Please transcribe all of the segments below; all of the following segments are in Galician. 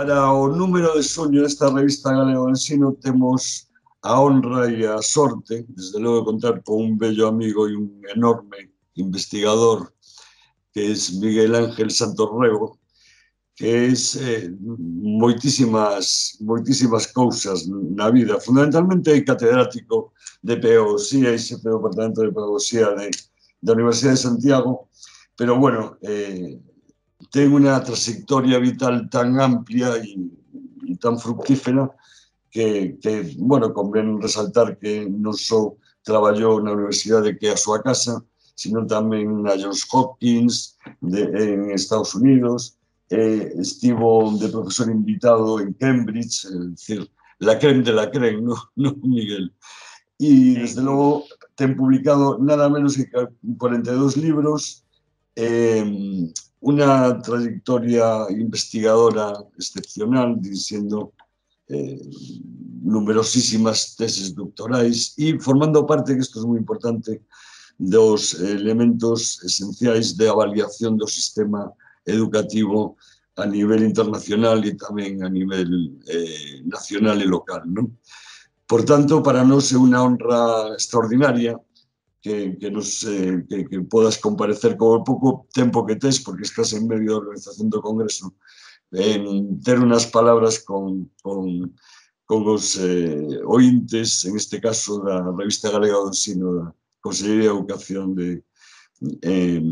Para o número de de esta revista Galego Ensino tenemos a honra y a sorte, desde luego, de contar con un bello amigo y un enorme investigador que es Miguel Ángel Santorrego, que es eh, muchísimas moitísimas, en cousas na vida. Fundamentalmente é catedrático de Pedagogía e xefe Departamento de Pedagogía de, la Universidad de Santiago, pero bueno, eh, tengo una trayectoria vital tan amplia y, tan fructífera que, bueno, conviene resaltar que no trabajó en la universidad de que é a su casa, sino también la Johns Hopkins en Estados Unidos, eh, de profesor invitado en Cambridge, es decir, la Cren de la Cren, ¿no, Miguel? Y desde luego te han publicado nada menos que 42 libros, eh, una trayectoria investigadora excepcional, diciendo eh, numerosísimas teses doctorais e formando parte, que isto é moi importante, dos elementos esenciais de avaliación do sistema educativo a nivel internacional e tamén a nivel eh, nacional e local. Non? Por tanto, para nós é unha honra extraordinaria que, que, nos, eh, que, que podas comparecer con o pouco tempo que tes, porque estás en medio da organización do Congreso, en ter unas palabras con, con, con os eh, ointes, en este caso da Revista Galega do Ensino da Consellería de Educación de, eh,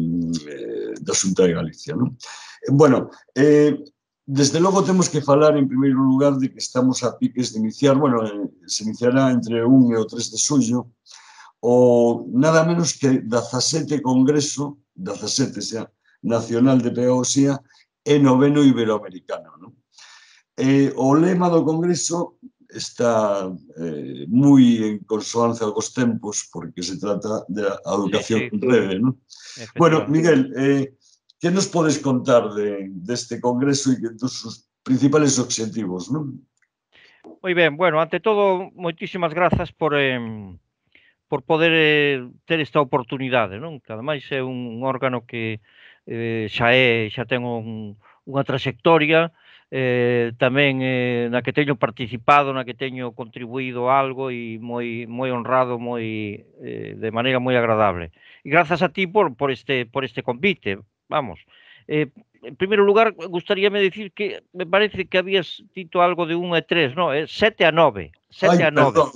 da Xunta de Galicia. Non? Eh, bueno, eh, desde logo temos que falar en primeiro lugar de que estamos a piques de iniciar, bueno, eh, se iniciará entre 1 e o 3 de xullo, o nada menos que 17 Congreso, 17 xa, Nacional de Peoxía, e noveno Iberoamericano. Non? E eh, o lema do Congreso está eh, moi en consonancia cos tempos, porque se trata da educación sí, sí. breve. Non? Bueno, Miguel, eh, que nos podes contar de, deste de Congreso e dos seus principales obxectivos? Non? Moi ben, bueno, ante todo, moitísimas grazas por... Eh, por poder eh, ter esta oportunidade, non? Que ademais é un, un órgano que eh, xa é xa ten un, unha trayectoria eh, tamén eh, na que teño participado, na que teño contribuído algo e moi moi honrado, moi eh, de maneira moi agradable. E grazas a ti por por este por este convite. Vamos. Eh, en primeiro lugar, gustaríame dicir que me parece que habías dito algo de 1 eh, a 3, non? é 7 a 9, 7 Ay, a 9. Perdón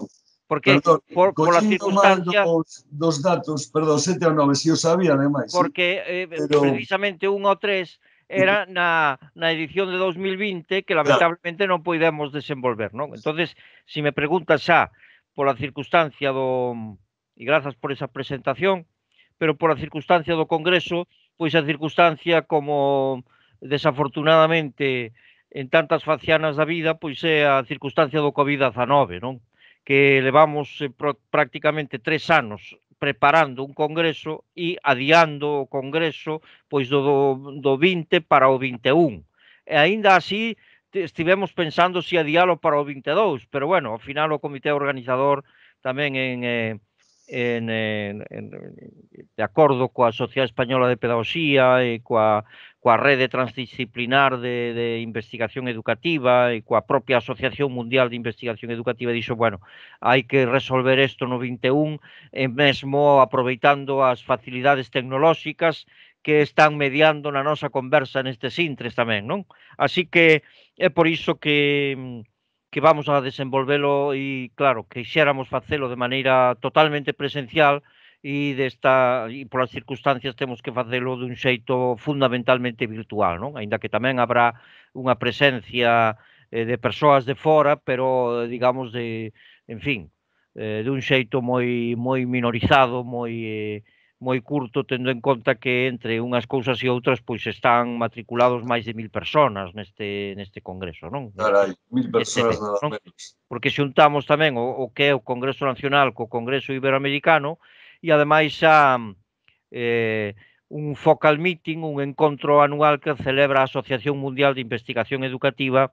porque perdón, por, por las circunstancias dos, dos datos, perdón, 7 ou 9, si o sabía ademais. Porque eh, pero... precisamente 1 o 3 era na, na edición de 2020 que lamentablemente claro. non poidemos desenvolver, non? Entonces, se si me preguntas xa pola circunstancia do e grazas por esa presentación, pero pola circunstancia do Congreso, pois a circunstancia como desafortunadamente en tantas facianas da vida, pois é a circunstancia do COVID-19, non? que levamos eh, pro, prácticamente tres anos preparando un congreso e adiando o congreso pois do, do 20 para o 21. E aínda así estivemos pensando se adialo para o 22, pero bueno, ao final o comité organizador tamén en eh, en, en, en, de acordo coa Sociedade Española de Pedagogía e coa, coa rede transdisciplinar de, de investigación educativa e coa propia Asociación Mundial de Investigación Educativa dixo, bueno, hai que resolver isto no 21 e mesmo aproveitando as facilidades tecnolóxicas que están mediando na nosa conversa nestes Sintres tamén, non? Así que é por iso que mm, que vamos a desenvolvelo e claro, que xéramos facelo de maneira totalmente presencial e desta e polas circunstancias temos que facelo dun xeito fundamentalmente virtual, non? Aínda que tamén habrá unha presencia eh, de persoas de fora, pero eh, digamos de, en fin, eh, dun xeito moi moi minorizado, moi eh, moi curto tendo en conta que entre unhas cousas e outras pois están matriculados máis de mil personas neste neste congreso, non? Carai, mil personas nada non? menos. Porque xuntamos tamén o, o que é o Congreso Nacional co Congreso Iberoamericano e ademais a eh, un focal meeting, un encontro anual que celebra a Asociación Mundial de Investigación Educativa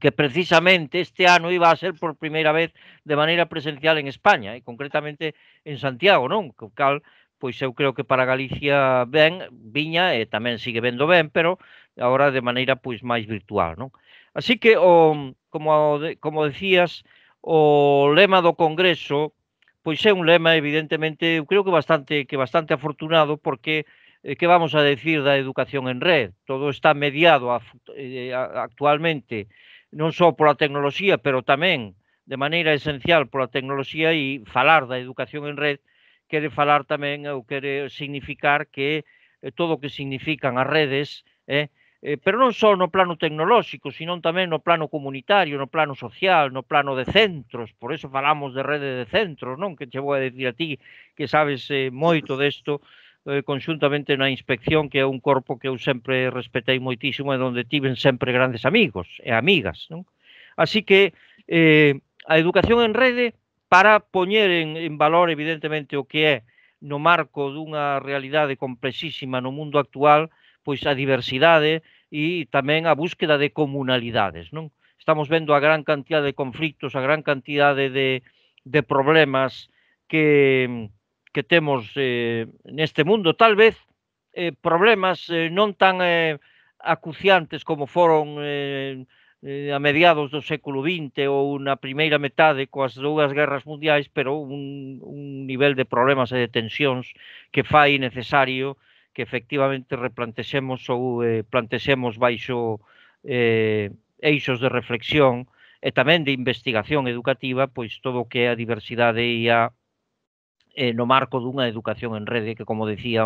que precisamente este ano iba a ser por primeira vez de maneira presencial en España, e concretamente en Santiago, non? Co cal pois eu creo que para Galicia ben, viña e tamén sigue vendo ben, pero agora de maneira pois máis virtual, non? Así que o como como decías, o lema do congreso pois é un lema evidentemente, eu creo que bastante que bastante afortunado porque eh, que vamos a decir da educación en red? Todo está mediado a, eh, actualmente non só pola tecnoloxía, pero tamén de maneira esencial pola tecnoloxía e falar da educación en red quere falar tamén ou quere significar que eh, todo o que significan as redes, eh, eh, pero non só no plano tecnolóxico, sino tamén no plano comunitario, no plano social, no plano de centros, por eso falamos de rede de centros, non? Que che vou a dicir a ti que sabes eh, moito desto, eh, conxuntamente na inspección, que é un corpo que eu sempre respetei moitísimo e onde tiven sempre grandes amigos e amigas, non? Así que eh, a educación en rede para poñer en, en valor evidentemente o que é no marco dunha realidade complexísima no mundo actual, pois a diversidade e tamén a búsqueda de comunalidades, non? Estamos vendo a gran cantidad de conflictos, a gran cantidade de, de problemas que, que temos eh, neste mundo, tal vez eh, problemas eh, non tan eh, acuciantes como foron eh, eh, a mediados do século XX ou na primeira metade coas dúas guerras mundiais, pero un, un nivel de problemas e de tensións que fai necesario que efectivamente replantexemos ou eh, plantexemos baixo eh, eixos de reflexión e tamén de investigación educativa, pois todo o que é a diversidade e a eh, no marco dunha educación en rede que, como decía,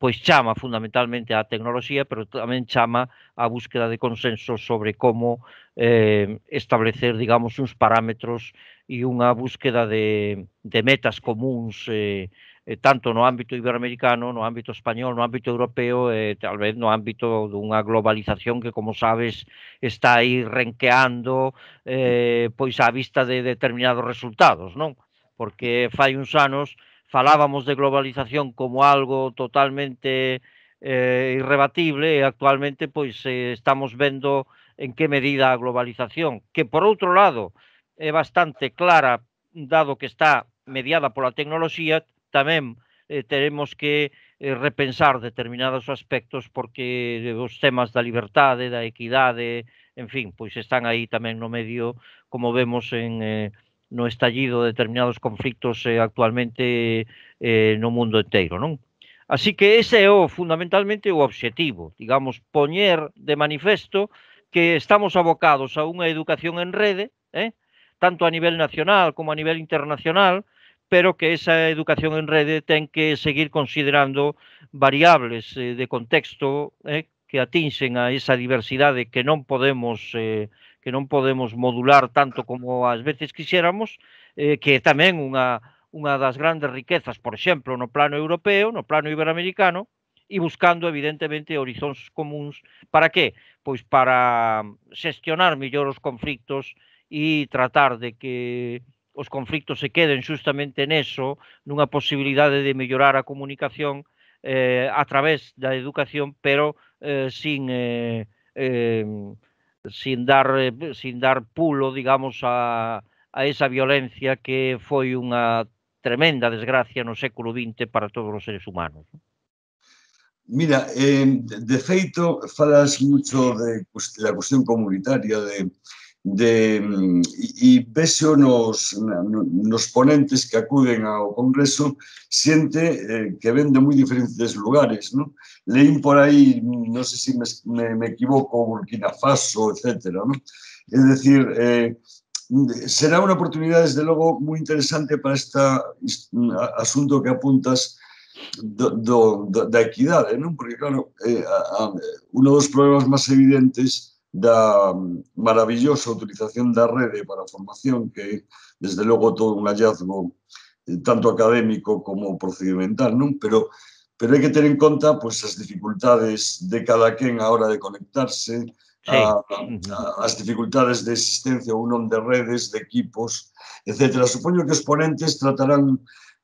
pois chama fundamentalmente á tecnoloxía, pero tamén chama á búsqueda de consenso sobre como eh, establecer, digamos, uns parámetros e unha búsqueda de, de metas comuns eh, eh, tanto no ámbito iberoamericano, no ámbito español, no ámbito europeo e eh, tal vez no ámbito dunha globalización que, como sabes, está aí renqueando eh, pois á vista de determinados resultados, non? Porque fai uns anos falábamos de globalización como algo totalmente eh, irrebatible e actualmente pois eh, estamos vendo en que medida a globalización, que por outro lado é bastante clara dado que está mediada pola tecnoloxía, tamén eh, teremos que eh, repensar determinados aspectos porque eh, os temas da liberdade, da equidade, en fin, pois están aí tamén no medio, como vemos en eh, no estallido de determinados conflictos eh, actualmente eh, no mundo inteiro, non? Así que ese é o fundamentalmente o obxectivo, digamos, poñer de manifesto que estamos abocados a unha educación en rede, eh? tanto a nivel nacional como a nivel internacional, pero que esa educación en rede ten que seguir considerando variables eh, de contexto eh, que atinxen a esa diversidade que non podemos eh, que non podemos modular tanto como ás veces quixéramos, eh, que é tamén unha, unha das grandes riquezas, por exemplo, no plano europeo, no plano iberoamericano, e buscando evidentemente horizontes comuns para que? Pois para xestionar mellor os conflictos e tratar de que os conflictos se queden xustamente neso, nunha posibilidade de mellorar a comunicación eh, a través da educación, pero eh, sin eh, eh, sin dar eh, sin dar pulo, digamos, a, a esa violencia que foi unha tremenda desgracia no século XX para todos os seres humanos. Mira, eh, de feito, falas mucho de la cuestión comunitaria, de de, mm, e vexo nos, nos ponentes que acuden ao Congreso xente eh, que ven de moi diferentes lugares. Non? Leín por aí, non sei se me, me, me equivoco, Burkina Faso, etc. Non? É dicir, eh, será unha oportunidade, desde logo, moi interesante para este asunto que apuntas do, do, da equidade, non? Porque, claro, eh, a, a, uno dos problemas máis evidentes da mm, maravillosa utilización da rede para a formación, que desde logo todo un hallazgo eh, tanto académico como procedimental, non? Pero pero hai que ter en conta pois as dificultades de cada quen a hora de conectarse, sí. a, a, as dificultades de existencia ou non de redes, de equipos, etc. Supoño que os ponentes tratarán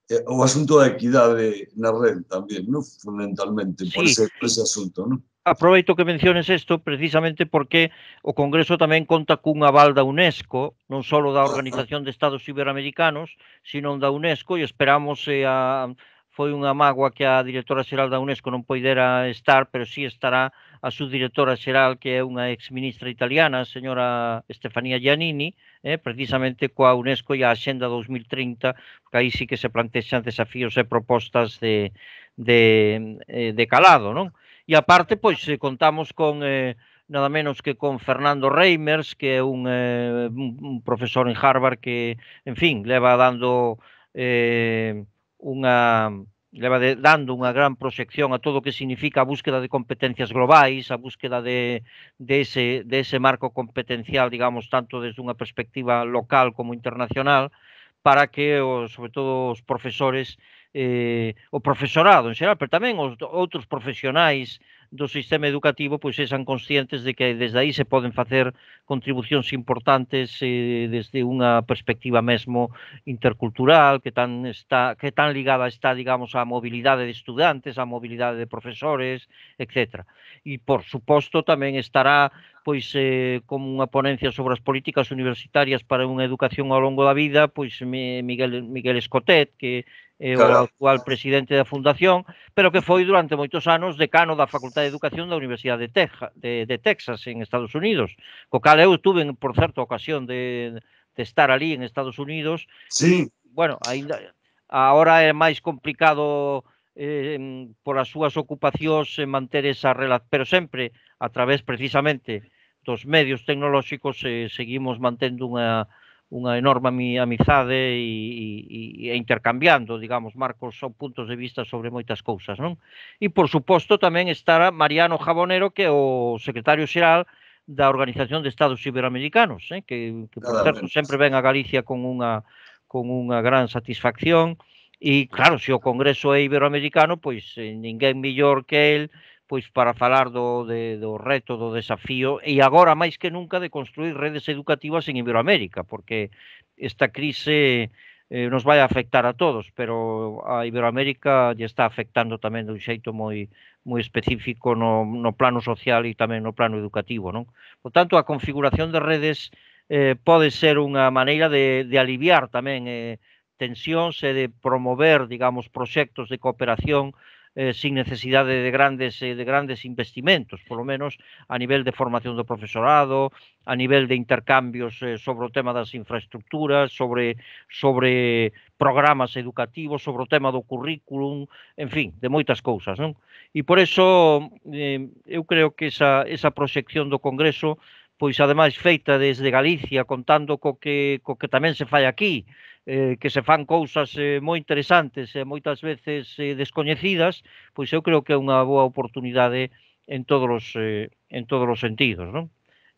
eh, o asunto da equidade na red tamén, non? Fundamentalmente por sí. ese, ese asunto, non? aproveito que menciones isto precisamente porque o Congreso tamén conta cun aval da UNESCO, non só da Organización de Estados Iberoamericanos, sino da UNESCO e esperamos e a, foi unha magua que a directora xeral da UNESCO non poidera estar, pero sí estará a subdirectora xeral que é unha exministra italiana, a señora Stefania Giannini, eh, precisamente coa UNESCO e a Axenda 2030, que aí sí que se plantexan desafíos e propostas de, de, eh, de calado, non? E aparte, pois, eh, contamos con... Eh, nada menos que con Fernando Reimers, que é un, eh, un profesor en Harvard que, en fin, leva dando eh, unha leva de, dando unha gran proxección a todo o que significa a búsqueda de competencias globais, a búsqueda de, de, ese, de ese marco competencial, digamos, tanto desde unha perspectiva local como internacional, para que, os, sobre todo, os profesores eh, o profesorado en xeral, pero tamén os outros profesionais do sistema educativo pois eh, sexan conscientes de que desde aí se poden facer contribucións importantes eh, desde unha perspectiva mesmo intercultural que tan está que tan ligada está, digamos, á mobilidade de estudantes, á mobilidade de profesores, etc. E por suposto tamén estará pois eh, como unha ponencia sobre as políticas universitarias para unha educación ao longo da vida, pois Miguel Miguel Escotet, que eh, claro. o actual presidente da Fundación, pero que foi durante moitos anos decano da Facultade de Educación da Universidade de, Teja, de, de Texas, en Estados Unidos, co cal eu tuve, por certo, ocasión de, de estar ali en Estados Unidos. Sí. E, bueno, ainda, ahora é máis complicado eh, por as súas ocupacións eh, manter esa relación, pero sempre a través precisamente dos medios tecnolóxicos eh, seguimos mantendo unha unha enorme amizade e, e, e intercambiando, digamos, marcos ou puntos de vista sobre moitas cousas, non? E, por suposto, tamén estará Mariano Jabonero, que é o secretario xeral da Organización de Estados Iberoamericanos, eh? que, que por certo, sempre ven a Galicia con unha, con unha gran satisfacción, E claro, se o Congreso é iberoamericano, pois eh, ninguén mellor que el pois para falar do, de, do reto, do desafío, e agora máis que nunca de construir redes educativas en Iberoamérica, porque esta crise eh, nos vai afectar a todos, pero a Iberoamérica lle está afectando tamén dun xeito moi moi específico no, no plano social e tamén no plano educativo. Non? Por tanto, a configuración de redes eh, pode ser unha maneira de, de aliviar tamén eh, tensións e de promover, digamos, proxectos de cooperación eh, sin necesidade de grandes eh, de grandes investimentos, polo menos a nivel de formación do profesorado, a nivel de intercambios eh, sobre o tema das infraestructuras, sobre sobre programas educativos, sobre o tema do currículum, en fin, de moitas cousas, non? E por eso eh, eu creo que esa esa proxección do Congreso pois ademais feita desde Galicia contando co que co que tamén se fai aquí, eh, que se fan cousas eh, moi interesantes e eh, moitas veces eh, descoñecidas, pois eu creo que é unha boa oportunidade en todos os eh, en todos os sentidos, non?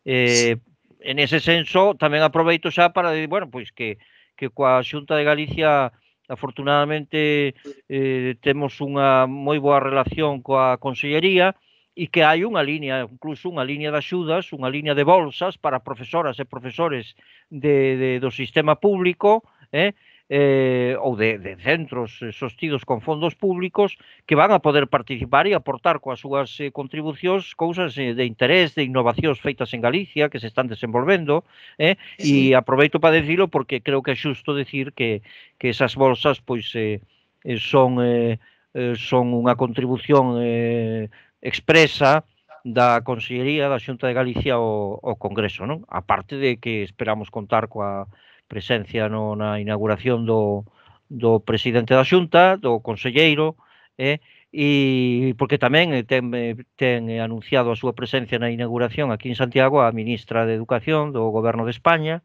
Eh, en ese senso tamén aproveito xa para decir, bueno, pois que que coa Xunta de Galicia afortunadamente eh, temos unha moi boa relación coa consellería e que hai unha línea, incluso unha línea de axudas, unha línea de bolsas para profesoras e profesores de, de, do sistema público, eh, eh, ou de, de centros eh, sostidos con fondos públicos que van a poder participar e aportar coas súas eh, contribucións cousas eh, de interés, de innovacións feitas en Galicia que se están desenvolvendo eh, sí. e aproveito para decirlo porque creo que é xusto decir que, que esas bolsas pois eh, eh son eh, eh, son unha contribución eh, expresa da Consellería da Xunta de Galicia ao, ao Congreso, non? A parte de que esperamos contar coa presencia no, na inauguración do, do presidente da Xunta, do conselleiro, eh, e porque tamén eh, ten, eh, ten anunciado a súa presencia na inauguración aquí en Santiago a ministra de Educación do Goberno de España,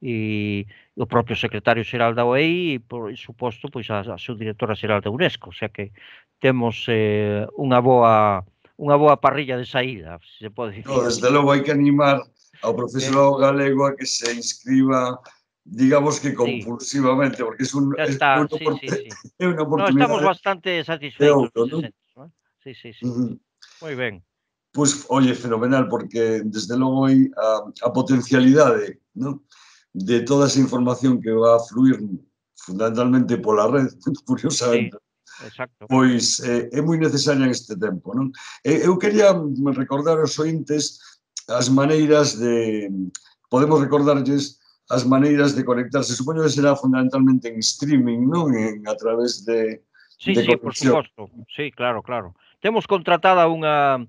e o propio secretario xeral da OEI e, por suposto, pois a, a directora xeral da UNESCO, o sea que temos eh, unha boa unha boa parrilla de saída, se pode dicir. No, desde logo hai que animar ao profesorado eh. galego a que se inscriba digamos que compulsivamente, sí. porque es, un, ya está, es, una, sí, sí, es una oportunidad. No, estamos bastante satisfeitos. Euro, ¿no? ¿no? Sí, sí, sí. Uh -huh. Moi ben. Pois, pues, oye, fenomenal, porque desde logo hai ah, a, a potencialidade ¿no? de toda esa información que va a fluir fundamentalmente pola red, curiosamente. Sí. Exacto. Pois eh, é moi necesaria neste tempo, non? Eh, eu quería recordar aos ointes as maneiras de podemos recordarlles as maneiras de conectarse. Supoño que será fundamentalmente en streaming, non? En, a través de Sí, de sí, por suposto. Sí, claro, claro. Temos contratada unha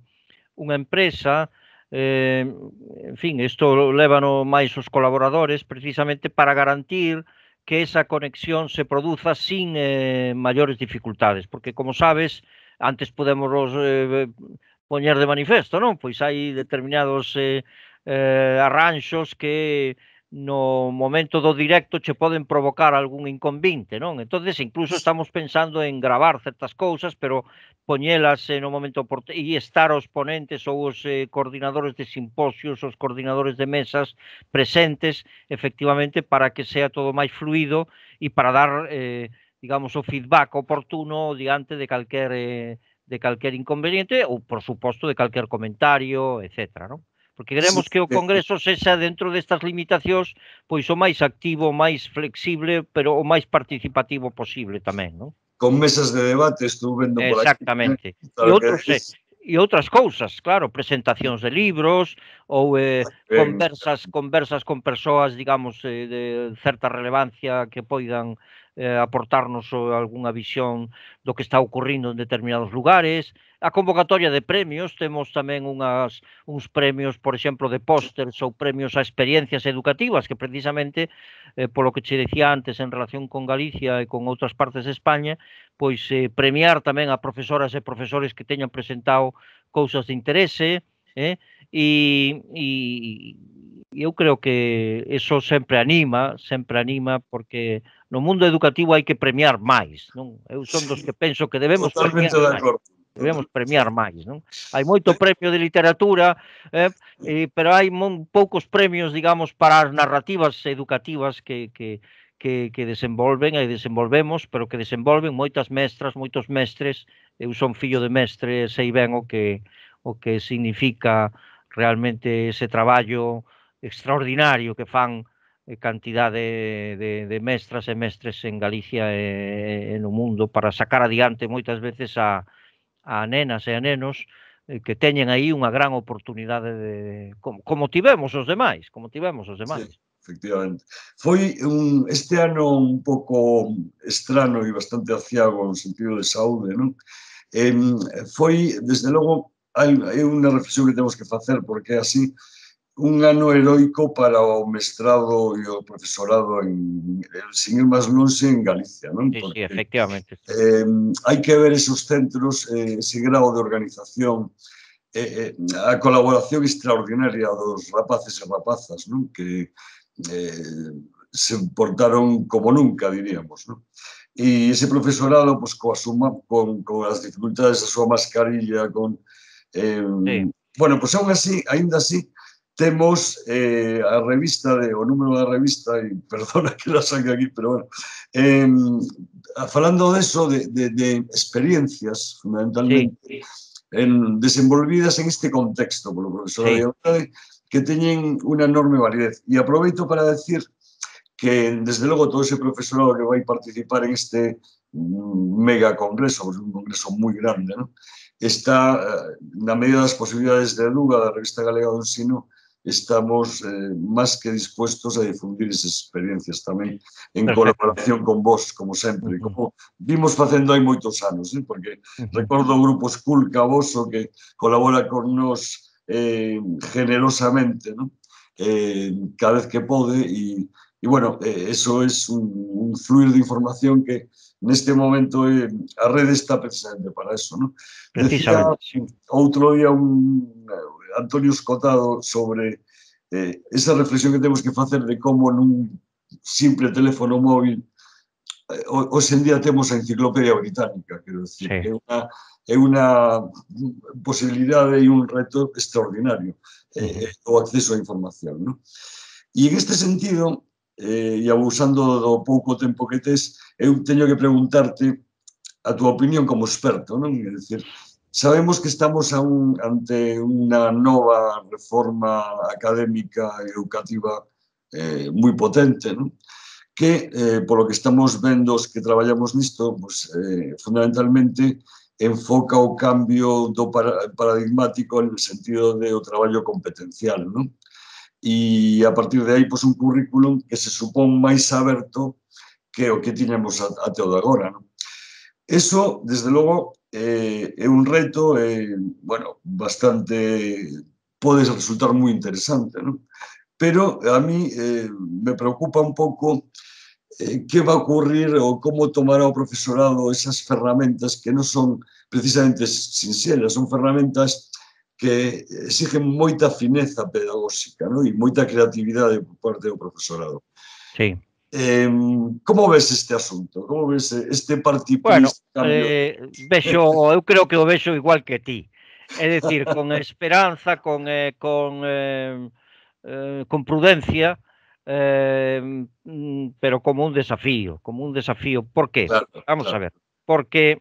unha empresa eh, en fin, isto levano máis os colaboradores precisamente para garantir que esa conexión se produza sin eh, maiores dificultades, porque como sabes, antes podemos eh, poñer de manifesto, non? Pois hai determinados eh, eh, arranxos que eh, no momento do directo che poden provocar algún inconvinte, non? Entonces, incluso estamos pensando en gravar certas cousas, pero poñelas eh, no momento e estar os ponentes ou os eh, coordinadores de simposios, os coordinadores de mesas presentes, efectivamente, para que sea todo máis fluido e para dar, eh, digamos, o feedback oportuno diante de calquer eh, de calquer inconveniente ou, por suposto, de calquer comentario, etcétera, non? porque queremos que o Congreso sexa dentro destas limitacións pois o máis activo, o máis flexible, pero o máis participativo posible tamén, non? Con mesas de debate estuve vendo por Exactamente. aquí. Exactamente. Eh, e outros, eh, e outras cousas, claro, presentacións de libros ou eh, ah, conversas conversas con persoas, digamos, eh, de certa relevancia que poidan eh, aportarnos algunha visión do que está ocorrindo en determinados lugares. A convocatoria de premios, temos tamén unhas, uns premios, por exemplo, de pósters ou premios a experiencias educativas, que precisamente, eh, polo que che decía antes en relación con Galicia e con outras partes de España, pois eh, premiar tamén a profesoras e profesores que teñan presentado cousas de interese, eh? E, e eu creo que eso sempre anima, sempre anima porque no mundo educativo hai que premiar máis, non? Eu son dos que penso que debemos Totalmente premiar máis. Debemos premiar máis, non? Hai moito premio de literatura, eh, eh pero hai mon, poucos premios, digamos, para as narrativas educativas que, que, que, que desenvolven e desenvolvemos, pero que desenvolven moitas mestras, moitos mestres. Eu son fillo de mestre, sei ben o que o que significa realmente ese traballo extraordinario que fan Eh, cantidade de, de mestras e mestres en Galicia e, e no mundo para sacar adiante moitas veces a, a nenas e a nenos eh, que teñen aí unha gran oportunidade de como, como tivemos os demais, como tivemos os demais. Sí, efectivamente. Foi un este ano un pouco estrano e bastante aciago no sentido de saúde, non? Eh, foi, desde logo, hai, hai unha reflexión que temos que facer porque así un ano heroico para o mestrado e o profesorado en, eh, sin ir máis longe en Galicia, non? Sí, Porque, sí, efectivamente. Eh, hai que ver esos centros, eh, ese grau de organización, eh, eh, a colaboración extraordinaria dos rapaces e rapazas, non? Que eh, se portaron como nunca, diríamos, non? E ese profesorado, pois, coa suma, con, con as dificultades da súa mascarilla, con... Eh, sí. Bueno, pois aún así, ainda así, temos eh, a revista, de, o número da revista, e perdona que la saque aquí, pero bueno, eh, falando deso, de, de, de experiencias, fundamentalmente, sí. en, desenvolvidas en este contexto polo profesor sí. de que teñen unha enorme validez. E aproveito para decir que, desde logo, todo ese profesorado que vai participar en este mm, mega congreso, un congreso moi grande, ¿no? está eh, na medida das posibilidades de Luga, da Revista Galega do Ensino, estamos eh, máis que dispuestos a difundir esas experiencias tamén en Perfecto. colaboración con vos, como sempre, uh -huh. como vimos facendo hai moitos anos, eh? porque uh -huh. recordo o grupo Skull Caboso que colabora con nós eh, generosamente, ¿no? eh, cada vez que pode, e, e bueno, eh, eso es un, un fluir de información que neste momento eh, a rede está precisamente para eso. ¿no? Precisamente. Decía, outro día un, Antonio Escotado sobre eh, esa reflexión que temos que facer de como nun simple teléfono móvil eh, hoxe en día temos a enciclopedia británica, quero decir, sí. é unha, é unha posibilidade e un reto extraordinario eh, eh o acceso á información. Non? E en este sentido, eh, e abusando do pouco tempo que tes, eu teño que preguntarte a túa opinión como experto, non? É dicir, Sabemos que estamos a un, ante unha nova reforma académica e educativa eh, moi potente, non? que, eh, polo que estamos vendo os que traballamos nisto, pues, eh, fundamentalmente enfoca o cambio do paradigmático en sentido de o traballo competencial. Non? E a partir de aí, pues, un currículum que se supón máis aberto que o que tiñamos até o de agora. Non? Eso, desde logo, eh, é un reto, eh, bueno, bastante, pode resultar moi interesante, non? Pero a mí eh, me preocupa un pouco eh, que va a ocurrir ou como tomará o profesorado esas ferramentas que non son precisamente sinxelas, son ferramentas que exigen moita fineza pedagóxica non? e moita creatividade por parte do profesorado. Sí. Eh, como ves este asunto? Como ves este partido? Bueno, eh, vexo, eu creo que o vexo igual que ti. É dicir, con esperanza, con, eh, con, eh, eh, con prudencia, eh, pero como un desafío, como un desafío. ¿Por qué? Claro, Vamos claro. a ver. Porque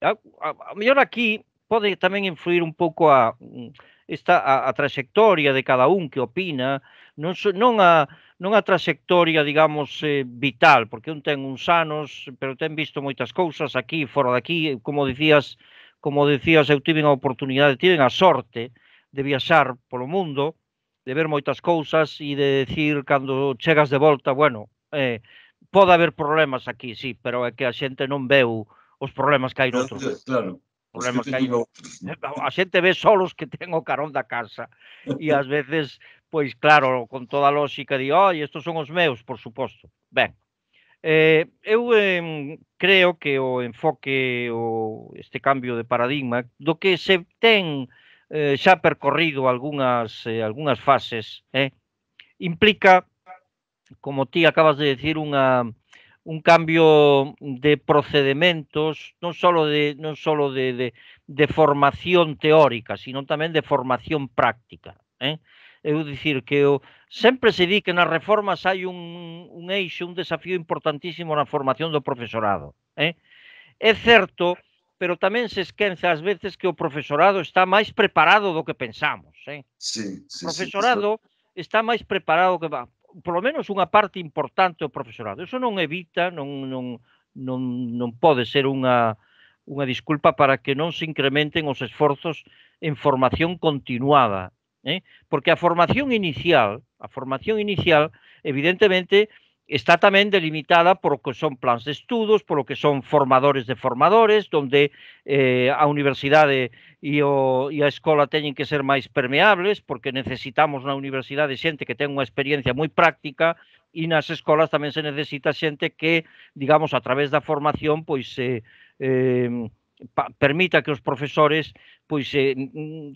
a, a, a mellor aquí pode tamén influir un pouco a mm, esta a, a trayectoria de cada un que opina, non so, non a non a traxectoria, digamos, eh, vital, porque un ten uns anos, pero ten visto moitas cousas aquí, fora daqui, como dicías, como dicías, eu tive a oportunidade, tive a sorte de viaxar polo mundo, de ver moitas cousas e de decir cando chegas de volta, bueno, eh, pode haber problemas aquí, sí, pero é que a xente non veu os problemas que hai noutros. Claro, problemas que, que hai. A xente ve solos que ten o carón da casa e ás veces pois claro, con toda a lógica de, oh, estos son os meus, por suposto. Ben, eh, eu eh, creo que o enfoque, o, este cambio de paradigma, do que se ten eh, xa percorrido algunhas, eh, algunhas fases, eh, implica, como ti acabas de decir, unha, un cambio de procedementos, non só de non solo de, de, de formación teórica, sino tamén de formación práctica, eh? eu dicir que o, sempre se di que nas reformas hai un, un eixo, un desafío importantísimo na formación do profesorado. Eh? É certo, pero tamén se esquenza ás veces que o profesorado está máis preparado do que pensamos. Eh? Sí, sí, o profesorado sí, sí. está máis preparado que va lo menos unha parte importante do profesorado. Eso non evita, non, non, non, non pode ser unha, unha disculpa para que non se incrementen os esforzos en formación continuada eh? porque a formación inicial, a formación inicial, evidentemente, está tamén delimitada por que son plans de estudos, por o que son formadores de formadores, donde eh, a universidade e, o, e a escola teñen que ser máis permeables, porque necesitamos na universidade xente que ten unha experiencia moi práctica, e nas escolas tamén se necesita xente que, digamos, a través da formación, pois, eh, eh, pa, permita que os profesores pois se,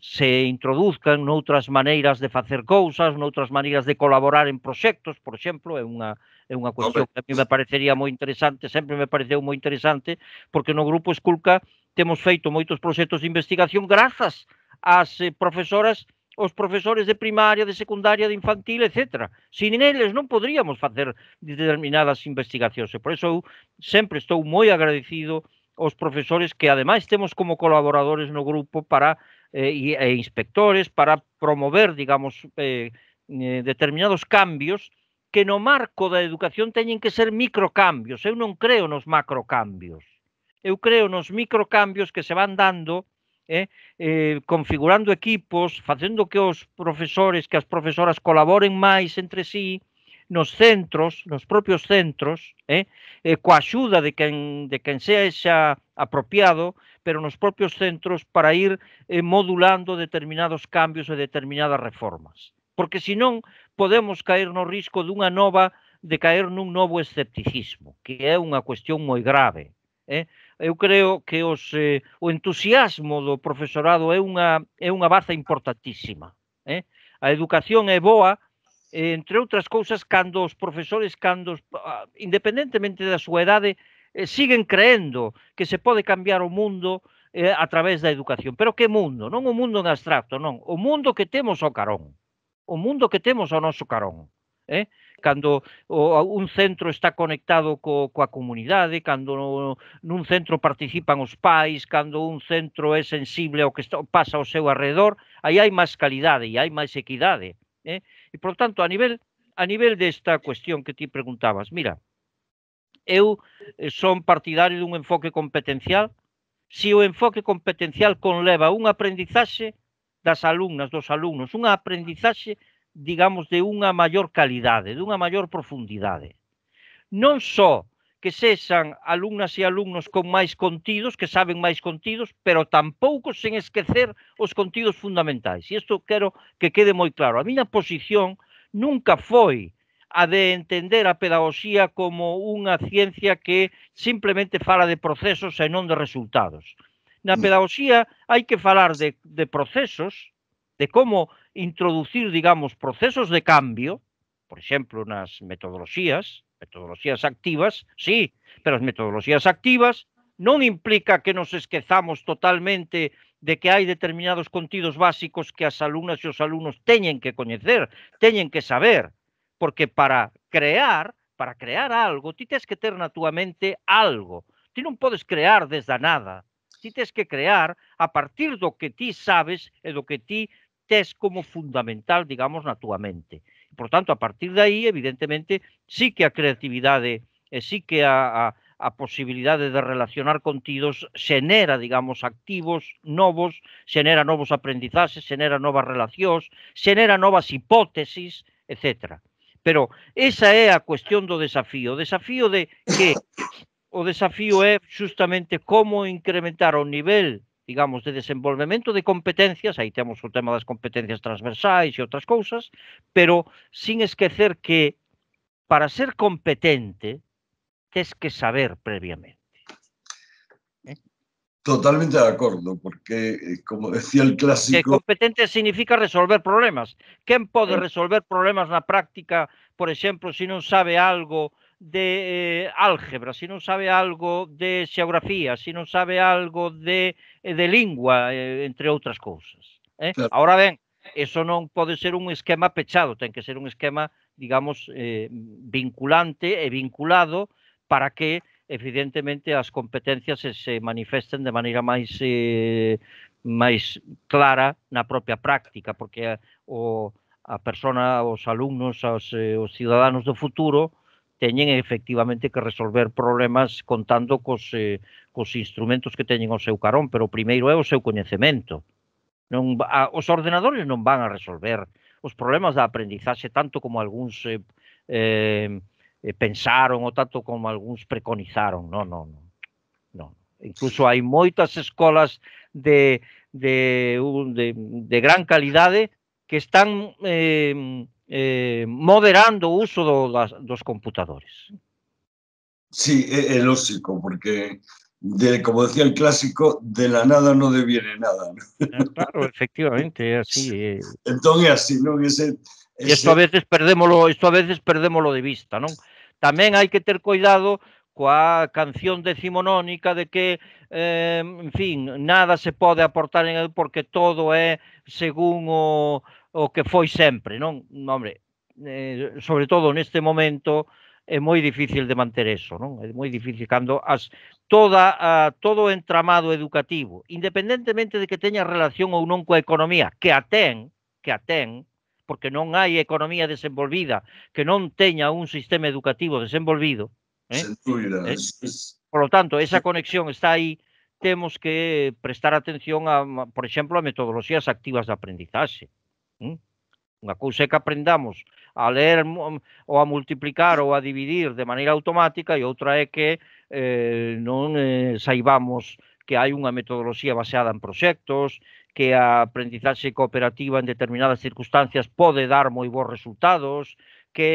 se introduzcan noutras maneiras de facer cousas, noutras maneiras de colaborar en proxectos, por exemplo, é unha é unha cuestión que a mí me parecería moi interesante, sempre me pareceu moi interesante, porque no grupo Esculca temos feito moitos proxectos de investigación grazas ás eh, profesoras os profesores de primaria, de secundaria, de infantil, etc. Sin eles non podríamos facer determinadas investigacións. E por eso eu sempre estou moi agradecido os profesores que ademais temos como colaboradores no grupo para eh, e inspectores para promover, digamos, eh, eh, determinados cambios que no marco da educación teñen que ser microcambios. Eu non creo nos macrocambios. Eu creo nos microcambios que se van dando eh, eh, configurando equipos, facendo que os profesores, que as profesoras colaboren máis entre sí, nos centros, nos propios centros, eh, eh, coa axuda de quen, de quen sea xa apropiado, pero nos propios centros para ir eh, modulando determinados cambios e determinadas reformas. Porque senón podemos caer no risco dunha nova de caer nun novo escepticismo, que é unha cuestión moi grave. Eh? Eu creo que os, eh, o entusiasmo do profesorado é unha, é unha baza importantísima. Eh? A educación é boa entre outras cousas, cando os profesores, cando, ah, independentemente da súa edade, eh, siguen creendo que se pode cambiar o mundo eh, a través da educación. Pero que mundo? Non o mundo en abstracto, non. O mundo que temos ao carón. O mundo que temos ao noso carón. Eh? Cando o, un centro está conectado co, coa comunidade, cando no, nun centro participan os pais, cando un centro é sensible ao que está, pasa ao seu arredor, aí hai máis calidade e hai máis equidade Eh? E, por tanto, a nivel a nivel desta cuestión que ti preguntabas, mira, eu eh, son partidario dun enfoque competencial, se o enfoque competencial conleva unha aprendizaxe das alumnas, dos alumnos, unha aprendizaxe, digamos, de unha maior calidade, dunha maior profundidade. Non só que sexan alumnas e alumnos con máis contidos, que saben máis contidos, pero tampouco sen esquecer os contidos fundamentais. E isto quero que quede moi claro. A miña posición nunca foi a de entender a pedagogía como unha ciencia que simplemente fala de procesos e non de resultados. Na mm. pedagogía hai que falar de, de procesos, de como introducir, digamos, procesos de cambio, por exemplo, nas metodoloxías, metodoloxías activas, sí, pero as metodoloxías activas non implica que nos esquezamos totalmente de que hai determinados contidos básicos que as alumnas e os alumnos teñen que coñecer, teñen que saber, porque para crear, para crear algo, ti tens que ter na túa mente algo. Ti non podes crear desde a nada. Ti tens que crear a partir do que ti sabes e do que ti tes como fundamental, digamos, na túa mente. Por tanto, a partir de aí, evidentemente, sí que a creatividade e sí que a, a a posibilidade de relacionar contidos xenera, digamos, activos novos, xenera novos aprendizaxes, xenera novas relacións, xenera novas hipótesis, etc. Pero esa é a cuestión do desafío. O desafío de que o desafío é justamente como incrementar o nivel digamos, de desenvolvemento de competencias, aí temos o tema das competencias transversais e outras cousas, pero sin esquecer que para ser competente tes que saber previamente. Eh. Totalmente de acordo, porque eh, como decía el clásico... Que competente significa resolver problemas. ¿Quién pode eh. resolver problemas na práctica, por exemplo, se si non sabe algo de eh, álgebra, si non sabe algo de xeografía, si non sabe algo de, eh, de lingua, eh, entre outras cousas. Eh? Claro. Ahora ben, eso non pode ser un esquema pechado, ten que ser un esquema, digamos, eh, vinculante e vinculado para que evidentemente as competencias se, se manifesten de maneira máis eh, máis clara na propia práctica, porque a, eh, o a persona, os alumnos, os, eh, os cidadanos do futuro teñen efectivamente que resolver problemas contando cos, eh, cos instrumentos que teñen ao seu carón, pero o primeiro é o seu coñecemento. Non, a, os ordenadores non van a resolver os problemas da aprendizaxe tanto como algúns eh, eh, eh, pensaron ou tanto como algúns preconizaron. Non, non, non. non. Incluso hai moitas escolas de, de, de, de gran calidade que están eh, eh, moderando o uso do, das, dos computadores. Sí, é, é lógico, porque de, como decía el clásico, de la nada no deviene nada. ¿no? Ah, claro, efectivamente, é así. É... Eh. Entón é así, non? Ese, ese... Isto a veces perdémolo, isto a veces perdémolo de vista, non? Tamén hai que ter cuidado coa canción decimonónica de que, eh, en fin, nada se pode aportar en el porque todo é según o, o que foi sempre, non? Hombre, eh, sobre todo neste momento é moi difícil de manter eso, non? É moi difícil cando as toda a, todo o entramado educativo, independentemente de que teña relación ou non coa economía, que a ten, que a ten, porque non hai economía desenvolvida que non teña un sistema educativo desenvolvido, eh? Eh? Por lo tanto, esa conexión está aí, temos que prestar atención a, por exemplo, a metodoloxías activas de aprendizaxe. ¿Mm? Unha cousa é que aprendamos a ler ou a multiplicar ou a dividir de maneira automática e outra é que eh, non eh, saibamos que hai unha metodoloxía baseada en proxectos, que a aprendizaxe cooperativa en determinadas circunstancias pode dar moi bons resultados, que,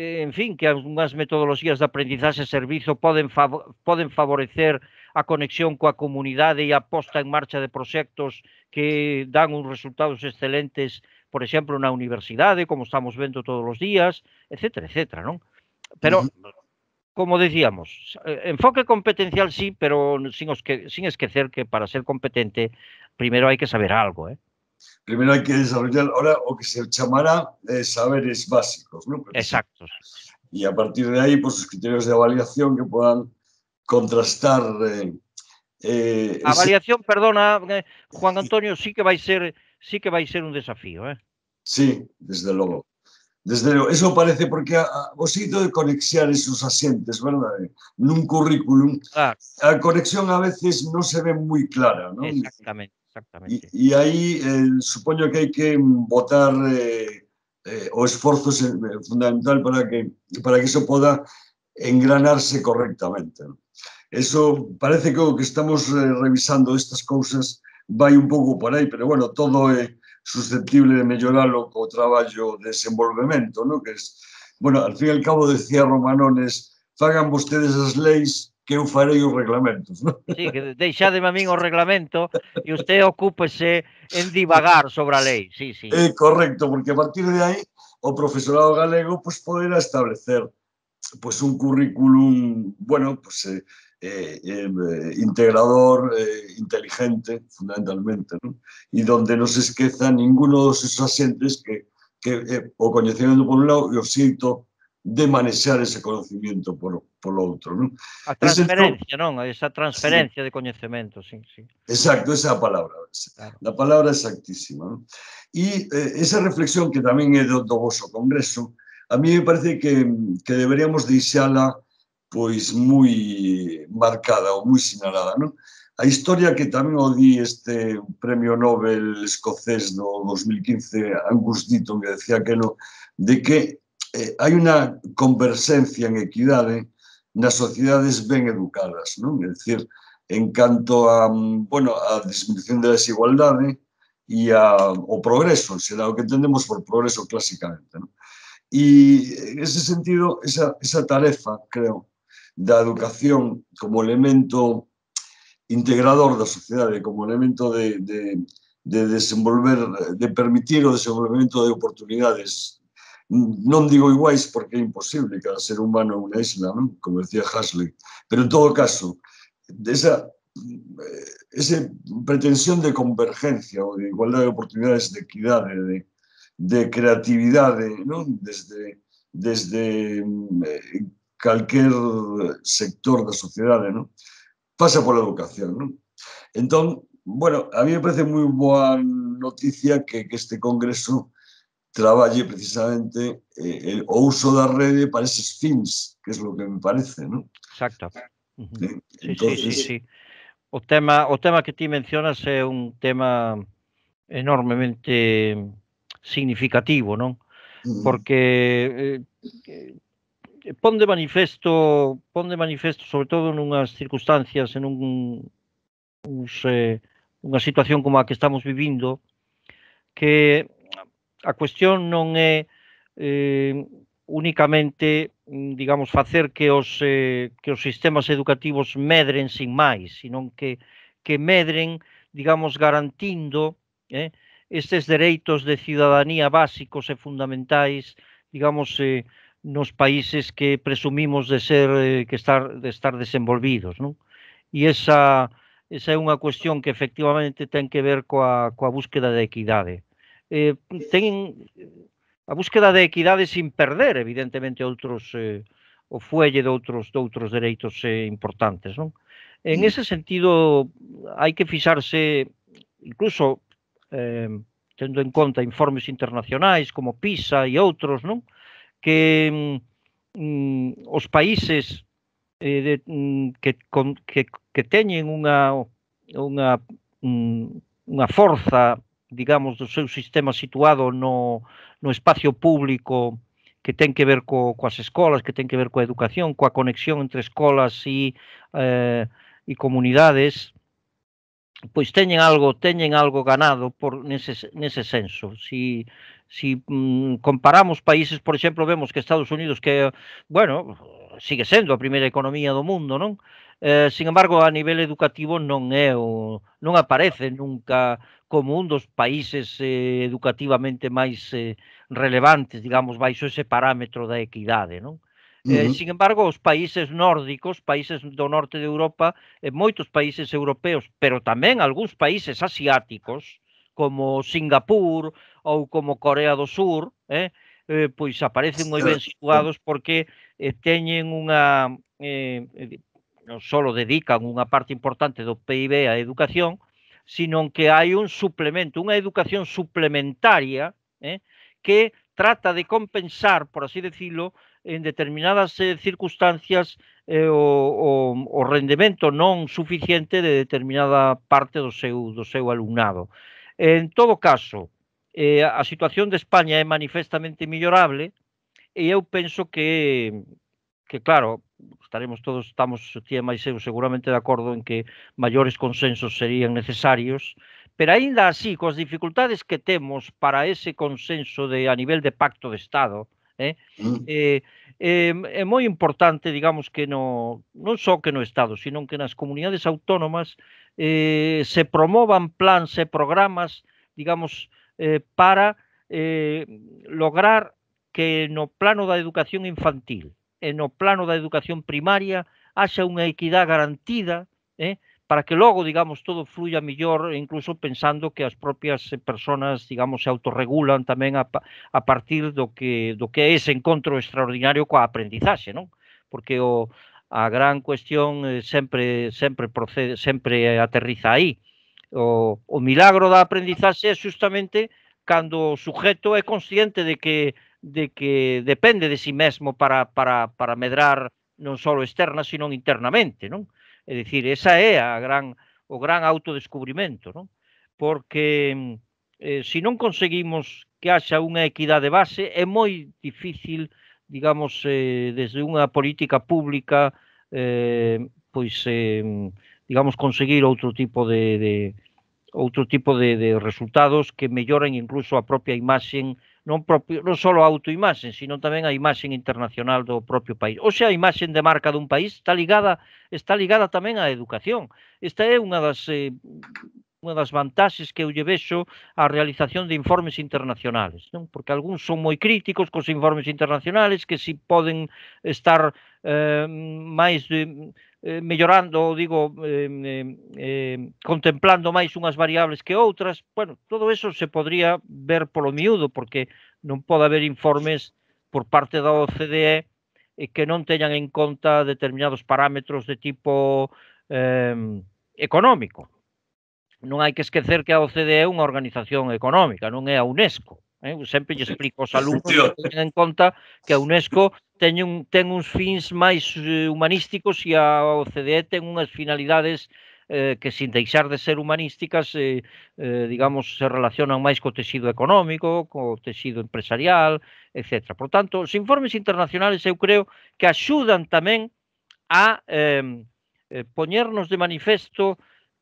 eh, en fin, que unhas metodoloxías de aprendizaxe e servizo poden, fav poden favorecer a conexión coa comunidade e a posta en marcha de proxectos que dan uns resultados excelentes, por exemplo, na universidade, como estamos vendo todos os días, etc, etc, non? Pero Como decíamos, enfoque competencial sí, pero sin, os que, sin esquecer que para ser competente primero hai que saber algo, eh? Primeiro hai que desarrollar ahora o que se chamará eh, saberes básicos, ¿no? Exacto. E a partir de aí, pues pois, os criterios de avaliación que podan contrastar eh, eh, a variación, ese... perdona, eh, Juan Antonio, sí que vai ser sí que vai ser un desafío, eh? Sí, desde logo. Desde logo, eso parece porque a, a, o sitio de conexiar esos asientes, verdade? Eh, nun currículum, ah. a conexión a veces non se ve moi clara, non? Exactamente, exactamente. E aí eh, supoño que hai que botar eh, eh, o esforzo eh, fundamental para que para que iso poda engranarse correctamente. ¿no? Eso parece que o que estamos eh, revisando estas cousas vai un pouco por aí, pero bueno, todo é susceptible de melloralo co traballo de desenvolvemento, no? que es, bueno, al fin e al cabo decía Romanones, fagan vostedes as leis que eu farei os reglamentos. ¿no? Sí, que deixade a min o reglamento e usted ocúpese en divagar sobre a lei. Sí, sí. Eh, correcto, porque a partir de aí o profesorado galego pues, poderá establecer pues, un currículum, bueno, pues, eh, Eh, eh, integrador, eh, inteligente, fundamentalmente, ¿no? donde no se esqueza ninguno de esos asientes que, que o conocimiento por un lado y, o de manejar ese conocimiento por, por otro. ¿no? A transferencia, ¿no? Esa transferencia de conocimiento, sí, sí. Exacto, esa palabra. La palabra exactísima. Y esa reflexión que también he de do congreso, a mí me parece que, que deberíamos la pois moi marcada ou moi sinalada, non? A historia que tamén o di este premio Nobel escocés do 2015, Angus Ditton, que decía que no, de que eh, hai unha converxencia en equidade nas sociedades ben educadas, non? É dicir, en canto a, bueno, a disminución da desigualdade e a, o progreso, será o que entendemos por progreso clásicamente, non? E, en ese sentido, esa, esa tarefa, creo, da educación como elemento integrador da sociedade, como elemento de, de, de desenvolver, de permitir o desenvolvemento de oportunidades non digo iguais porque é imposible cada ser humano é unha isla, non? como decía Hasley, pero en todo caso, esa, esa pretensión de convergencia ou de igualdade de oportunidades, de equidade, de, de creatividade, non? desde, desde eh, calquer sector da sociedade, non? Pasa pola educación, non? Entón, bueno, a mí me parece moi boa noticia que, que este congreso traballe precisamente eh, el, o uso da rede para eses fins, que es lo que me parece, non? Exacto. Eh, sí, Entonces... sí, sí, sí. O tema, o tema que ti mencionas é un tema enormemente significativo, non? Porque eh, pon de manifesto pon de manifesto sobre todo nunhas circunstancias en un uns, eh, unha situación como a que estamos vivindo que a cuestión non é eh, únicamente digamos facer que os eh, que os sistemas educativos medren sin máis, sino que que medren, digamos garantindo eh, estes dereitos de ciudadanía básicos e fundamentais, digamos eh, nos países que presumimos de ser eh, que estar de estar desenvolvidos, non? E esa esa é unha cuestión que efectivamente ten que ver coa coa búsqueda de equidade. Eh, ten a búsqueda de equidade sin perder evidentemente outros eh, o fuelle de outros de outros dereitos eh, importantes, non? En ese sentido hai que fixarse incluso eh, tendo en conta informes internacionais como PISA e outros, non? que mm, mm, os países eh, de, mm, que, con, que, que teñen unha unha mm, unha forza, digamos, do seu sistema situado no, no espacio público que ten que ver co, coas escolas, que ten que ver coa educación, coa conexión entre escolas e, eh, e comunidades, pois teñen algo, teñen algo ganado por nese, nese senso. Si si mm, comparamos países, por exemplo, vemos que Estados Unidos que, bueno, sigue sendo a primeira economía do mundo, non? Eh, sin embargo, a nivel educativo non é o non aparece nunca como un dos países eh, educativamente máis eh, relevantes, digamos, baixo ese parámetro da equidade, non? Eh, uh -huh. sin embargo, os países nórdicos, países do norte de Europa, eh, moitos países europeos, pero tamén algúns países asiáticos, como Singapur ou como Corea do Sur, eh? Eh, pois aparecen moi ben situados porque eh, teñen unha eh, eh non só dedican unha parte importante do PIB á educación, sino que hai un suplemento, unha educación suplementaria eh, que trata de compensar, por así decirlo, en determinadas eh, circunstancias eh, o, o, o rendemento non suficiente de determinada parte do seu, do seu alumnado. En todo caso, eh, a situación de España é manifestamente millorable e eu penso que, que claro, estaremos todos, estamos, tía máis eu, seguramente de acordo en que maiores consensos serían necesarios, pero aínda así, coas dificultades que temos para ese consenso de a nivel de pacto de Estado, eh, eh? Mm. Eh, eh, é moi importante, digamos, que no, non só que no Estado, sino que nas comunidades autónomas eh, se promovan plans e programas, digamos, eh, para eh, lograr que no plano da educación infantil e no plano da educación primaria haxa unha equidade garantida eh, para que logo, digamos, todo fluya mellor, incluso pensando que as propias personas, digamos, se autorregulan tamén a, a partir do que do que é ese encontro extraordinario coa aprendizaxe, non? Porque o a gran cuestión eh, sempre sempre procede, sempre aterriza aí. O, o milagro da aprendizaxe é justamente cando o sujeto é consciente de que de que depende de si sí mesmo para para para medrar non só externa, sino internamente, non? É dicir, esa é a gran o gran autodescubrimento, non? Porque eh, se non conseguimos que haxa unha equidade base, é moi difícil, digamos, eh, desde unha política pública, eh, pois, eh, digamos, conseguir outro tipo de, de outro tipo de, de resultados que melloren incluso a propia imaxen non, propio, non só a autoimaxe, sino tamén a imaxe internacional do propio país. Ou sea, a imaxe de marca dun país está ligada está ligada tamén á educación. Esta é unha das eh, unha das vantaxes que eu lle vexo á realización de informes internacionales, non? Porque algúns son moi críticos cos informes internacionales que si poden estar eh, máis de eh, mellorando, digo, eh, eh, contemplando máis unhas variables que outras, bueno, todo eso se podría ver polo miúdo, porque non pode haber informes por parte da OCDE eh, que non teñan en conta determinados parámetros de tipo eh, económico. Non hai que esquecer que a OCDE é unha organización económica, non é a UNESCO. Eh? Sempre lle explico aos alumnos que teñen en conta que a UNESCO un, ten uns fins máis eh, humanísticos e a OCDE ten unhas finalidades eh, que sin deixar de ser humanísticas eh, eh, digamos se relacionan máis co tecido económico, co tecido empresarial, etc. Por tanto, os informes internacionales eu creo que axudan tamén a eh, eh poñernos de manifesto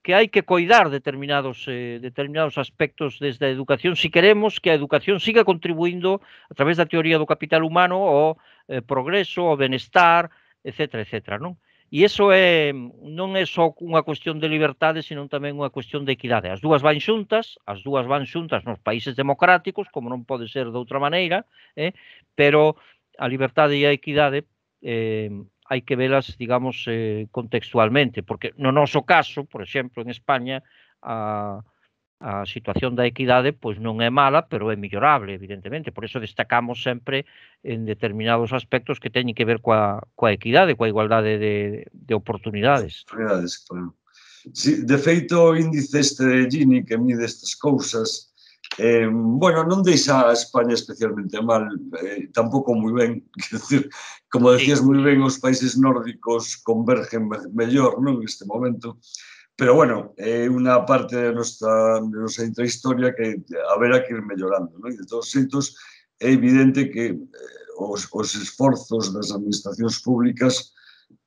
que hai que coidar determinados eh, determinados aspectos desde a educación si queremos que a educación siga contribuindo a través da teoría do capital humano ao eh, progreso, ao benestar, etc, etc, non? E iso é non é só unha cuestión de liberdade, senón tamén unha cuestión de equidade. As dúas van xuntas, as dúas van xuntas nos países democráticos, como non pode ser de outra maneira, eh? pero a liberdade e a equidade eh, hai que velas, digamos, eh, contextualmente, porque no noso caso, por exemplo, en España, a, a situación da equidade pois non é mala, pero é mellorable, evidentemente. Por iso destacamos sempre en determinados aspectos que teñen que ver coa, coa equidade, coa igualdade de, de oportunidades. Oportunidades, claro. Sí, de feito, o índice este de Gini que mide estas cousas Eh, bueno, non deixa a España especialmente mal, eh, tampouco moi ben. Decir, como decías moi ben, os países nórdicos convergen mellor non neste momento. Pero bueno, é eh, unha parte da nosa, da nosa intrahistoria que haberá que ir mellorando. Non? E de todos xeitos, é evidente que eh, os, os esforzos das administracións públicas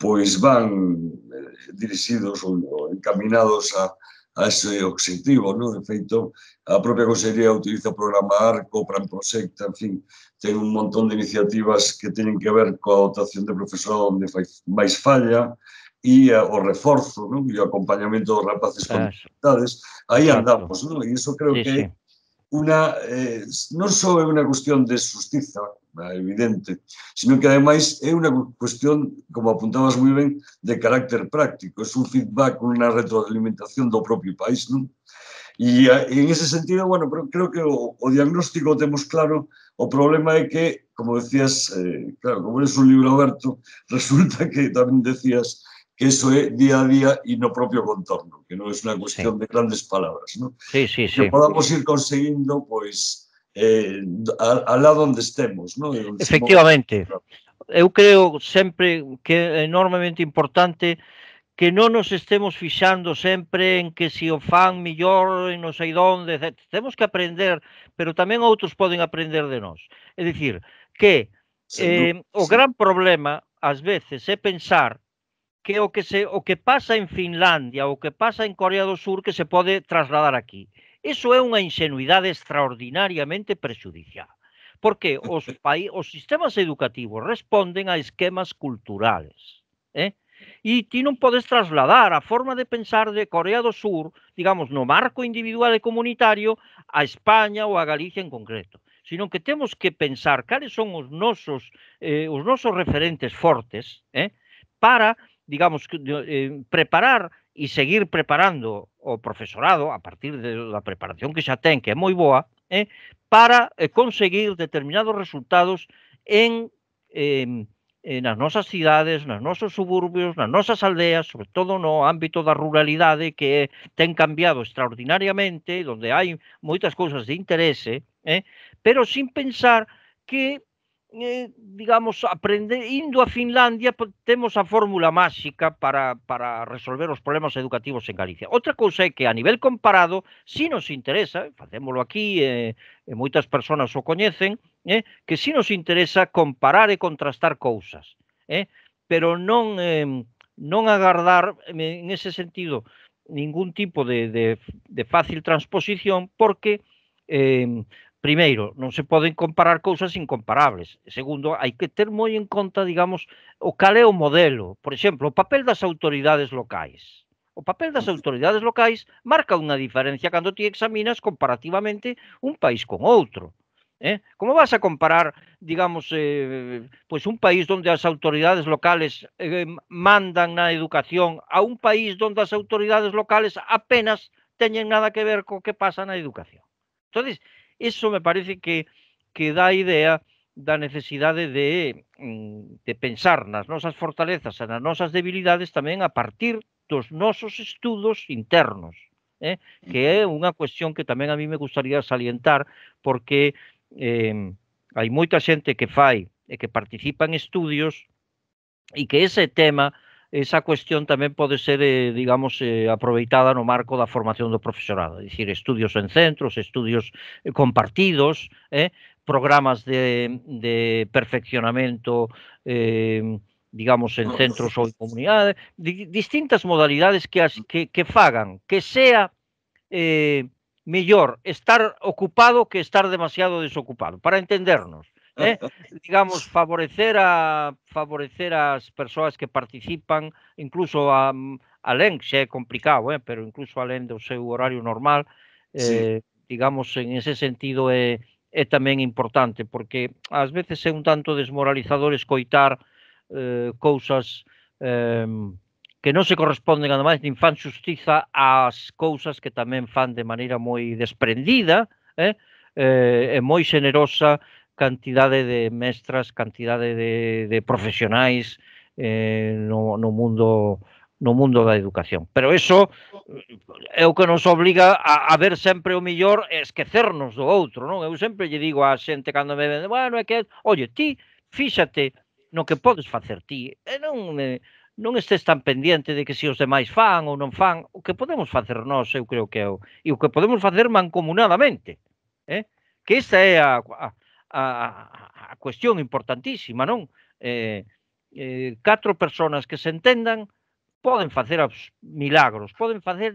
pois van eh, dirixidos ou encaminados a, a ese objetivo. ¿no? De feito, a propia Consellería utiliza o programa ARCO, Plan Proxecta, en fin, ten un montón de iniciativas que teñen que ver coa dotación de profesor onde máis falla, e a, o reforzo, ¿no? E o acompañamento dos rapaces con dificultades. Aí andamos, ¿no? E iso creo sí, que sí una, eh, non só é unha cuestión de justiza, evidente, sino que ademais é unha cuestión, como apuntabas moi ben, de carácter práctico, é un feedback, unha retroalimentación do propio país, non? E eh, en ese sentido, bueno, pero creo que o, o diagnóstico temos claro, o problema é que, como decías, eh, claro, como eres un libro aberto, resulta que tamén decías eso é día a día e no propio contorno, que non é unha cuestión sí. de grandes palabras, non? Sí, sí, sí. Que podamos ir conseguindo, pois, eh, al lado onde estemos, non? Efectivamente. Eu creo sempre que é enormemente importante que non nos estemos fixando sempre en que se o fan millor en non sei donde, Temos que aprender, pero tamén outros poden aprender de nós. É dicir, que eh, o gran problema ás veces é pensar que o que se o que pasa en Finlandia, o que pasa en Corea do Sur que se pode trasladar aquí. Eso é unha insenuidade extraordinariamente prexudicial, porque os país os sistemas educativos responden a esquemas culturales, eh? E ti non podes trasladar a forma de pensar de Corea do Sur, digamos, no marco individual e comunitario a España ou a Galicia en concreto sino que temos que pensar cales son os nosos eh, os nosos referentes fortes, eh, para digamos, eh, preparar e seguir preparando o profesorado a partir da preparación que xa ten, que é moi boa, eh, para eh, conseguir determinados resultados en, eh, en nas nosas cidades, nas nosos suburbios, nas nosas aldeas, sobre todo no ámbito da ruralidade que ten cambiado extraordinariamente, donde hai moitas cousas de interese, eh, pero sin pensar que Eh, digamos, aprender, indo a Finlandia, temos a fórmula máxica para, para resolver os problemas educativos en Galicia. Outra cousa é que a nivel comparado, si nos interesa, facémolo aquí, eh, e moitas persoas o coñecen, eh, que si nos interesa comparar e contrastar cousas, eh, pero non, eh, non agardar, en ese sentido, ningún tipo de, de, de fácil transposición, porque eh, primeiro, non se poden comparar cousas incomparables. Segundo, hai que ter moi en conta, digamos, o cal é o modelo. Por exemplo, o papel das autoridades locais. O papel das autoridades locais marca unha diferencia cando ti examinas comparativamente un país con outro. Eh? Como vas a comparar, digamos, eh, pois un país onde as autoridades locales eh, mandan na educación a un país onde as autoridades locales apenas teñen nada que ver co que pasa na educación. Entonces, Eso me parece que, que dá idea da necesidade de, mm, de pensar nas nosas fortalezas e nas nosas debilidades tamén a partir dos nosos estudos internos, eh? que é unha cuestión que tamén a mí me gustaría salientar, porque eh, hai moita xente que fai e que participa en estudios e que ese tema esa cuestión tamén pode ser, eh, digamos, eh, aproveitada no marco da formación do profesorado, é dicir, estudios en centros, estudios eh, compartidos, eh, programas de, de perfeccionamento eh, digamos, en centros ou en comunidades, di, distintas modalidades que, as, que, que fagan, que sea eh, mellor estar ocupado que estar demasiado desocupado, para entendernos eh? digamos, favorecer a favorecer as persoas que participan, incluso a, alén, xe é complicado, eh? pero incluso alén do seu horario normal, eh, sí. digamos, en ese sentido é, é tamén importante, porque ás veces é un tanto desmoralizador escoitar eh, cousas eh, que non se corresponden ademais nin fan xustiza ás cousas que tamén fan de maneira moi desprendida eh, eh, e moi xenerosa cantidade de mestras, cantidade de, de profesionais eh, no, no mundo no mundo da educación. Pero eso eh, é o que nos obliga a, a ver sempre o millor e esquecernos do outro, non? Eu sempre lle digo á xente cando me ven, bueno, é que, oye, ti fíxate no que podes facer ti, e non, eh, non estes tan pendente de que se os demais fan ou non fan, o que podemos facer nós, eu creo que é o, e o que podemos facer mancomunadamente, eh? que esta é a, a, a, a cuestión importantísima, non? Eh, eh, catro personas que se entendan poden facer os milagros, poden facer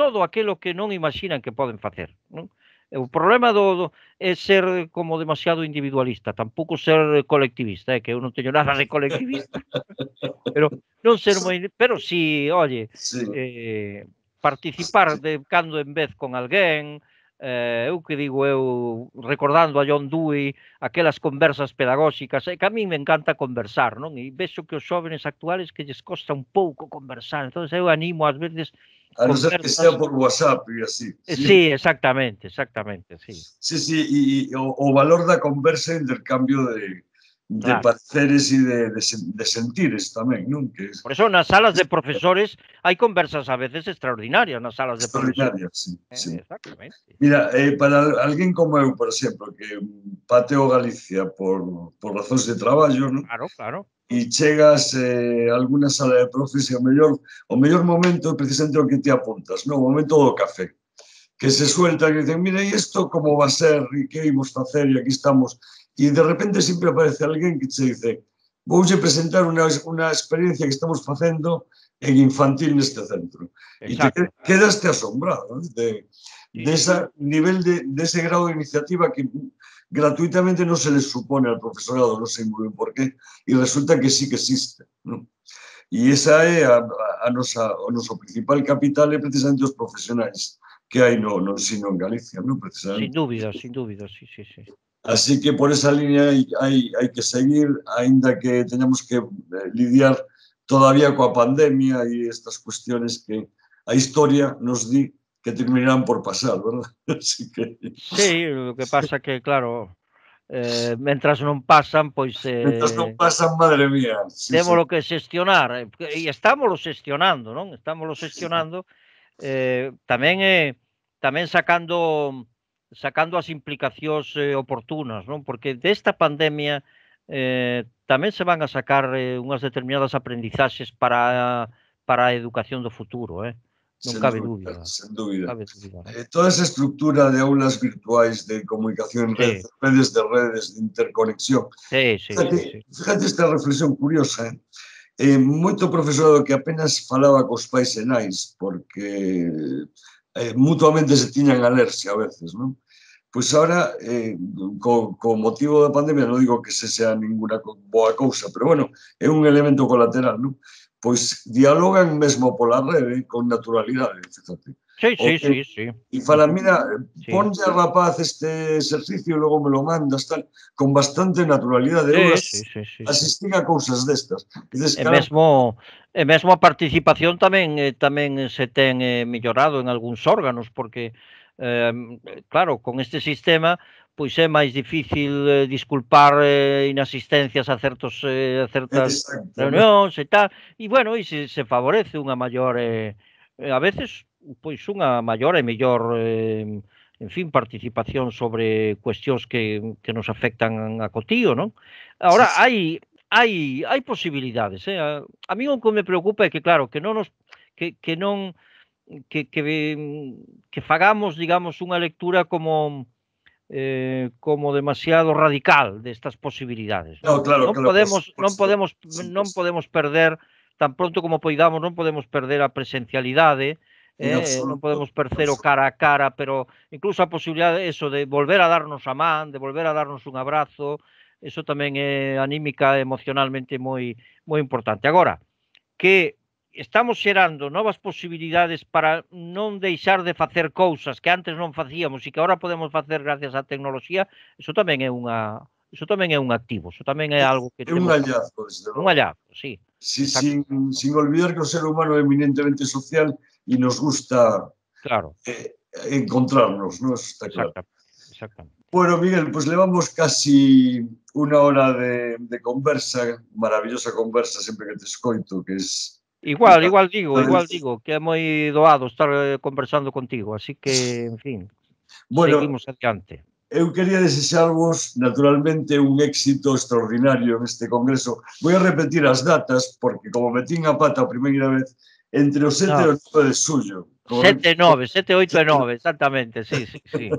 todo aquilo que non imaginan que poden facer, non? Eh, o problema do, do é ser como demasiado individualista, tampouco ser colectivista, é eh, que eu non teño nada de colectivista. pero non ser moi, pero si, sí, olle, sí. eh participar de cando en vez con alguén, eh, eu que digo eu recordando a John Dewey aquelas conversas pedagóxicas e que a mí me encanta conversar non e vexo que os xóvenes actuales que lles costa un pouco conversar entón eu animo ás veces A non ser que sea por WhatsApp e así. Eh, sí, sí exactamente, exactamente, sí. Sí, sí, e, e o, o valor da conversa e intercambio de, de claro. pareceres e de, de, de sentires tamén, non? Que... Por eso nas salas de profesores hai conversas a veces extraordinarias nas salas de profesores. Sí, eh, sí. Exactamente. Mira, eh, para alguén como eu, por exemplo, que pateo Galicia por, por razóns de traballo, non? Claro, claro. E chegas eh, a alguna sala de profes e o mellor, o mellor momento precisamente o que te apuntas, non? O momento do café que se suelta e dicen, mira, e isto como va a ser, e que imos facer, e aquí estamos e de repente sempre aparece alguén que te dice voulle presentar unha, unha experiencia que estamos facendo en infantil neste centro. Exacto. E te quedaste asombrado de, de esa nivel de, de ese grado de iniciativa que gratuitamente non se le supone al profesorado, non sei moi por qué, e resulta que sí que existe. Non? E esa é a, a, nosa, o noso principal capital é precisamente os profesionais que hai no, no sino en Galicia, non? Precisamente. Sin dúbida, sin dúbida, sí, sí, sí. Así que por esa línea hai, hai, hay que seguir, aínda que tenemos que eh, lidiar todavía coa pandemia e estas cuestiones que a historia nos di que terminarán por pasar, verdad? Así que... Sí, o que pasa que, claro, eh, mentras non pasan, pois... Eh, mentras non pasan, madre mía. Sí, Témolo sí. que xestionar, e eh, estámoslo xestionando, non? Estámoslo xestionando. Sí. Eh, tamén, eh, tamén sacando sacando as implicacións eh, oportunas, non? Porque desta pandemia eh, tamén se van a sacar eh, unhas determinadas aprendizaxes para para a educación do futuro, eh? Non sen cabe dúbida. Sen dúbida. Cabe dúbida. Eh, toda esa estructura de aulas virtuais de comunicación en sí. redes, redes de redes, de interconexión. Sí, sí, fíjate, sí, sí. fíjate esta reflexión curiosa, eh? Eh, moito profesorado que apenas falaba cos pais e nais, porque eh, mutuamente se tiñan alerxia a veces, non? Pois ahora, eh, co, co motivo da pandemia, non digo que se sea ninguna boa cousa, pero bueno, é un elemento colateral, non? Pois dialogan mesmo pola rede con naturalidade, fíjate. Sí, sí, sí, sí. Y falar, mira, sí. ponlle ya rapaz este exercicio e logo me lo mandas, tal, con bastante naturalidade. Sí, horas, sí, sí, sí, asistín a cousas destas. E, e mesmo e mesmo a participación tamén eh, tamén se ten eh, mellorado en algúns órganos porque eh, claro, con este sistema pois é máis difícil eh, disculpar eh, inasistencias a certos eh, a certas reunións e tal. E bueno, e se, se favorece unha maior eh, a veces pois unha maior e mellor eh, en fin, participación sobre cuestións que, que nos afectan a cotío, non? Ahora, sí, sí. hai, hai, hai posibilidades, eh? A, a mí o que me preocupa é que, claro, que non nos... Que, que non que, que, que fagamos, digamos, unha lectura como eh, como demasiado radical destas posibilidades. No, claro, non claro, podemos pues, pues, non podemos sí, pues. non podemos perder tan pronto como poidamos, non podemos perder a presencialidade, eh, non podemos percer o cara a cara, pero incluso a posibilidade de eso de volver a darnos a man, de volver a darnos un abrazo, eso tamén é eh, anímica, emocionalmente moi moi importante. Agora, que estamos xerando novas posibilidades para non deixar de facer cousas que antes non facíamos e que agora podemos facer gracias á tecnoloxía, eso tamén é unha Eso tamén é un activo, eso tamén é algo que... É un hallazgo, desde logo. Un hallazgo, sí. Si, sin, sin olvidar que o ser humano é eminentemente social y nos gusta claro. eh, encontrarnos, ¿no? Eso está claro. Exactamente. Exactamente. Bueno, Miguel, pues llevamos casi una hora de, de, conversa, maravillosa conversa sempre que te escoito, que es... Igual, igual digo, igual digo, que é moi doado estar eh, conversando contigo, así que, en fin, bueno, seguimos adiante. Eu quería desexarvos, naturalmente, un éxito extraordinario neste congreso. Voy a repetir as datas, porque como metín a pata a primeira vez, entre os 7 no. e o 9 de suyo. 7 e 9, 7, 8 e 9, exactamente, sí, sí, sí.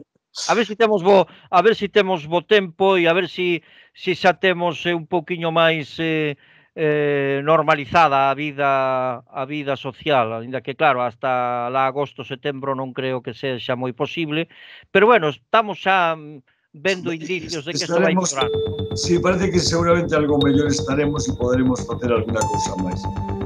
A ver si temos bo, a ver si temos bo tempo e a ver si si xa temos eh, un poquinho máis eh, eh, normalizada a vida a vida social, aínda que claro, hasta lá agosto, setembro non creo que sexa moi posible, pero bueno, estamos xa mm, vendo indicios de que isto vai mejorar. Sí, parece que seguramente algo mellor estaremos e poderemos facer alguna cousa máis.